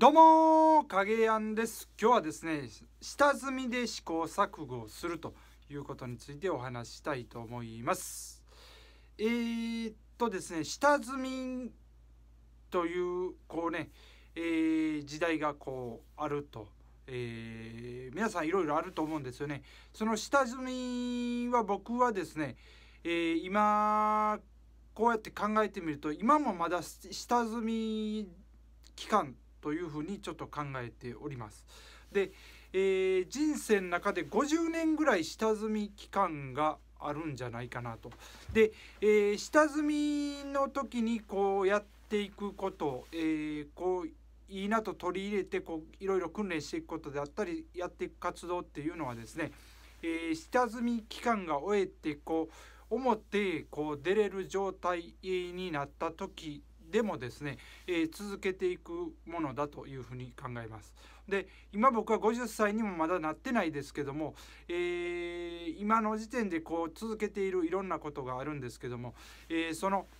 どうも影やんです今日はですね下積みで試行錯誤するということについてお話したいと思いますえー、っとですね下積みというこうね、えー、時代がこうあると、えー、皆さんいろいろあると思うんですよねその下積みは僕はですね、え今こうやって考えてみると今もまだ下積み期間というふうにちょっと考えております。で、えー、人生の中で50年ぐらい下積み期間があるんじゃないかなと。で、えー、下積みの時にこうやっていくこと、えー、こういいなと取り入れてこういろいろ訓練していくことであったりやっていく活動っていうのはですね、えー、下積み期間が終えてこう思ってこう出れる状態になった時でもですね、えー、続けていくものだというふうに考えます。で今僕は50歳にもまだなってないですけども、えー、今の時点でこう続けているいろんなことがあるんですけども、えー、その「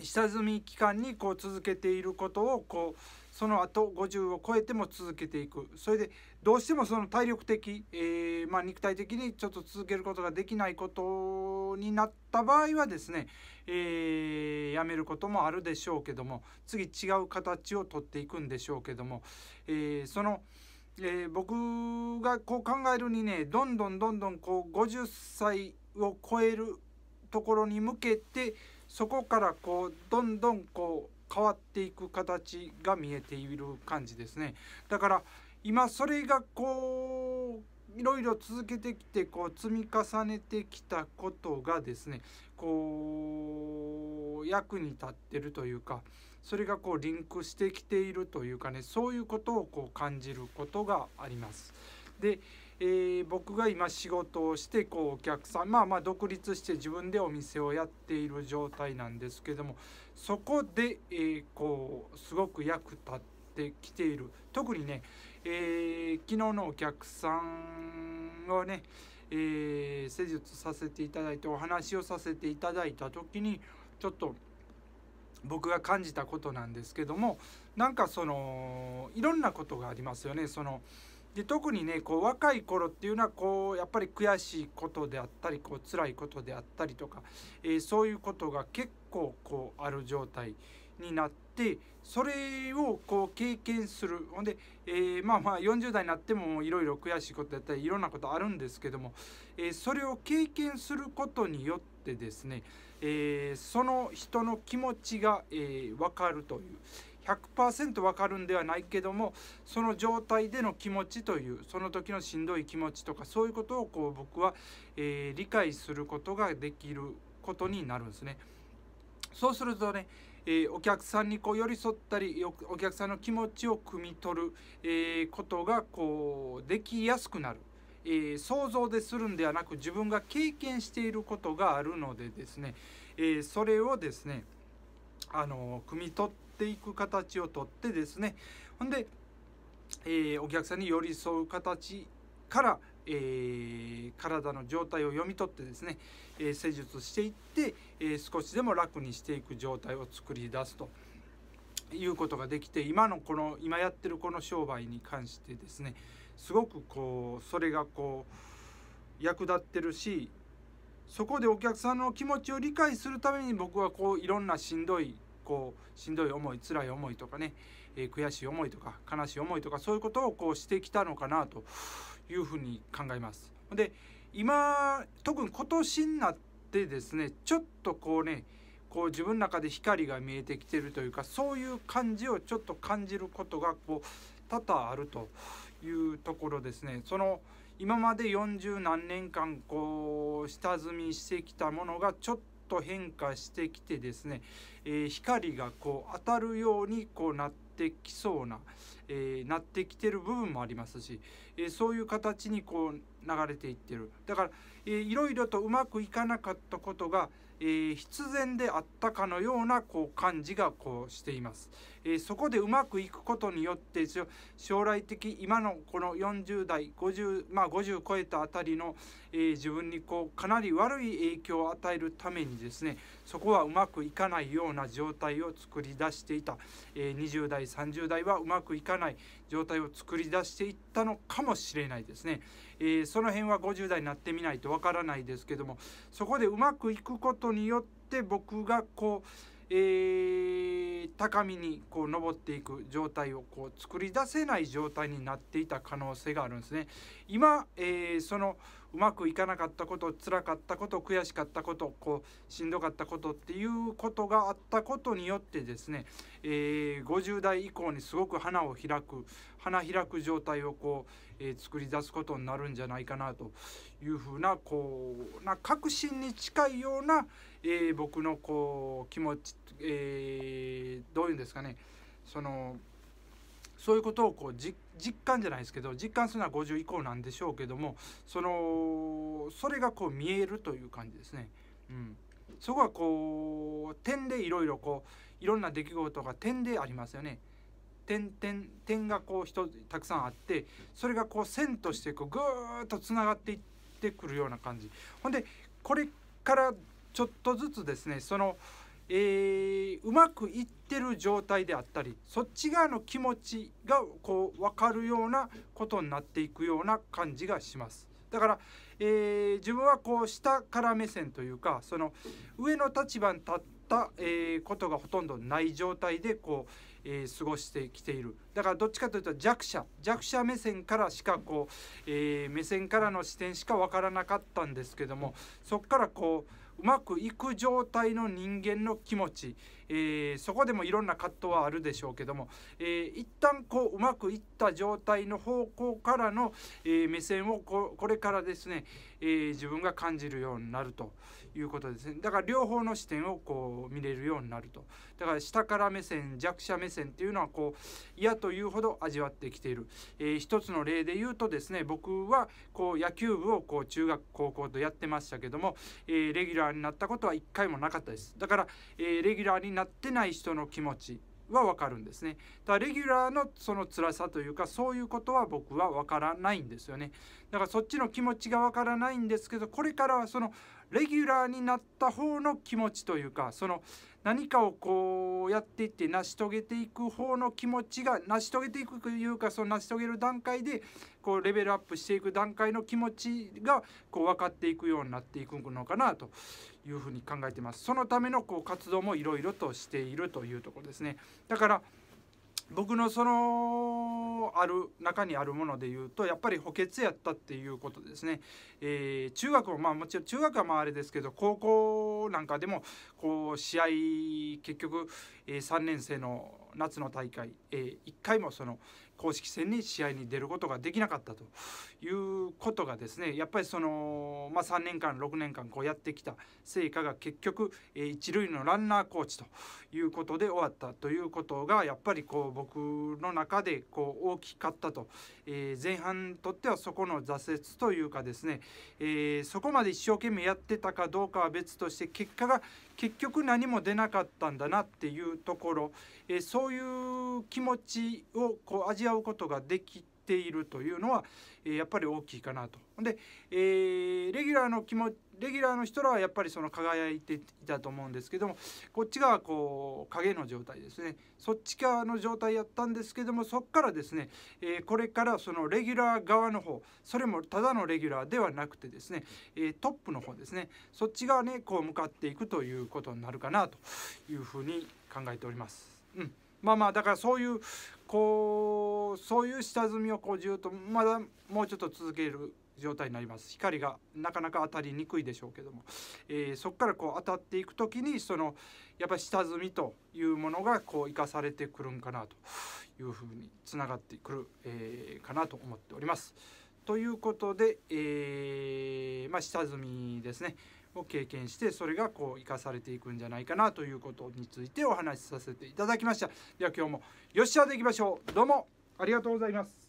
下積み期間にこう続けていることをこうその後50を超えても続けていくそれでどうしてもその体力的、えー、まあ、肉体的にちょっと続けることができないことになった場合はですね、えー、やめることもあるでしょうけども次違う形をとっていくんでしょうけども、えー、その。えー、僕がこう考えるにねどんどんどんどんこう50歳を超えるところに向けてそこからこうどんどんこう変わっていく形が見えている感じですね。だから今それがこういろいろ続けてきてこう積み重ねてきたことがですねこう役に立ってるというかそれがこうリンクしてきているというかねそういうことをこう感じることがあります。でえー、僕が今仕事をしてこうお客さんまあまあ独立して自分でお店をやっている状態なんですけどもそこで、えー、こうすごく役立ってきている特にね、えー、昨日のお客さんをね、え施術させていただいてお話をさせていただいた時にちょっと僕が感じたことなんですけどもなんかそのいろんなことがありますよね。そので特にねこう若い頃っていうのはこうやっぱり悔しいことであったりこう辛いことであったりとか、えー、そういうことが結構こうある状態になってそれをこう経験するほんで、えー、まあまあ40代になってもいろいろ悔しいことやったりいろんなことあるんですけども、えー、それを経験することによってですね、えその人の気持ちが、えー、分かるという。100%わかるんではないけどもその状態での気持ちというその時のしんどい気持ちとかそういうことをこう僕は、えー、理解することができることになるんですね。そうするとね、えー、お客さんにこう寄り添ったりお客さんの気持ちを汲み取る、えー、ことがこうできやすくなる。えー、想像でするんではなく自分が経験していることがあるのでですね、えー、それをですねあの汲み取っっていく形をとってですねほんで、えー、お客さんに寄り添う形から、えー、体の状態を読み取ってですね、えー、施術していって、えー、少しでも楽にしていく状態を作り出すということができて今のこの今やってるこの商売に関してですねすごくこうそれがこう役立ってるしそこでお客さんの気持ちを理解するために僕はこういろんなしんどいこうしんどい思い辛い思いとかね、えー、悔しい思いとか悲しい思いとかそういうことをこうしてきたのかなというふうに考えます。で今特に今年になってですねちょっとこうねこう自分の中で光が見えてきてるというかそういう感じをちょっと感じることがこう多々あるというところですね。その今まで40何年間こう下積みしてきたものがちょっと変化してきてですね、えー、光がこう当たるようにこうなってきそうな、えー、なってきてる部分もありますし、えー、そういう形にこう流れていってるだから、えー、いろいろとうまくいかなかったことが、え必然であったかのようなこう感じがこうしています。えそこでうまくいくことによって将来的今のこの40代50まあ50超えたあたりの、え自分にこうかなり悪い影響を与えるためにですねそこはうまくいかないような状態を作り出していた、え20代30代はうまくいかない状態を作り出していったのかもしれないですね、えその辺は50代になってみないとわからないですけどもそこでうまくいくことによって僕がこうえー、高みにこう登っていく状態をこう作り出せない状態になっていた可能性があるんですね。今、えー、そのうまくいかなかったことつらかったこと悔しかったことこうしんどかったことっていうことがあったことによってですね、えー、50代以降にすごく花を開く花開く状態をこう、えー、作り出すことになるんじゃないかなというふうなこうな確信に近いような、えー、僕のこう気持ち、えー、どういうんですかねそのそういうことをこう実感じゃないですけど実感するのは50以降なんでしょうけどもそのそれがこう見えるという感じですね。うん、そこはこう点でいろいろこういろんな出来事が点でありますよね。点点点がこう人たくさんあってそれがこう線としてこうぐーっとつながっていってくるような感じ。ほんでこれからちょっとずつですねその、えー、うまくいってる状態であったりそっち側の気持ちがこう分かるようなことになっていくような感じがします。だから、えー、自分はこう下から目線というかその上の立場に立った、えー、ことがほとんどない状態でこう、えー、過ごしてきているだからどっちかというと弱者弱者目線からしかこう、え目線からの視点しか分からなかったんですけどもそこからこううまくいく状態の人間の気持ち、えー、そこでもいろんな葛藤はあるでしょうけども、えー、一旦こううまくいった状態の方向からの、えー、目線をここれからですね、えー、自分が感じるようになるということですねだから両方の視点をこう見れるようになるとだから下から目線弱者目線っていうのはこう嫌というほど味わってきている、えー、一つの例で言うとですね僕はこう野球部をこう中学高校とやってましたけども、えー、レギュラーラーになったことは一回もなかったですだから、えー、レギュラーになってない人の気持ちはわかるんですね。だレギュラーのその辛さというかそういうことは僕はわからないんですよね。だからそっちの気持ちがわからないんですけどこれからはそのレギュラーになった方の気持ちというかその、何かをこうやっていって成し遂げていく方の気持ちが成し遂げていくというかその成し遂げる段階でこうレベルアップしていく段階の気持ちがこう分かっていくようになっていくのかなというふうに考えてます。そのためのこう活動もいろいろとしているというところですね。だから僕のそのある中にあるものでいうとやっぱり補欠やったっていうことですね。えー、中学もまあもちろん中学はまああれですけど高校なんかでもこう試合結局、えー、3年生の夏の大会、えー、1回もその、公式戦に試合に出ることができなかったということがですねやっぱりその、まあ、3年間6年間こうやってきた成果が結局、え一塁のランナーコーチということで終わったということがやっぱりこう僕の中でこう大きかったと、えー、前半にとってはそこの挫折というかですね、えー、そこまで一生懸命やってたかどうかは別として結果が結局何も出なかったんだなっていうところ、えそういう気持ちをこう味わううことができているというのは、えー、やっぱり大きいかなと。で、えー、レギュラーの気持ちレギュラーの人らはやっぱりその輝いていたと思うんですけどもこっち側こう影の状態ですねそっち側の状態やったんですけどもそっからですね、えー、これからそのレギュラー側の方それもただのレギュラーではなくてですね、えー、トップの方ですねそっち側にこう向かっていくということになるかなというふうに考えております。うんまあまあだからそういうこうそういう下積みをこうゅうとまだもうちょっと続ける状態になります光がなかなか当たりにくいでしょうけども、えー、そこからこう当たっていく時にそのやっぱり下積みというものがこう生かされてくるんかなというふうにつながってくる、えー、かなと思っております。ということで、えー、まあ、下積みですねを経験してそれがこう生かされていくんじゃないかなということについてお話しさせていただきましたでは今日もよっしゃでいきましょうどうもありがとうございます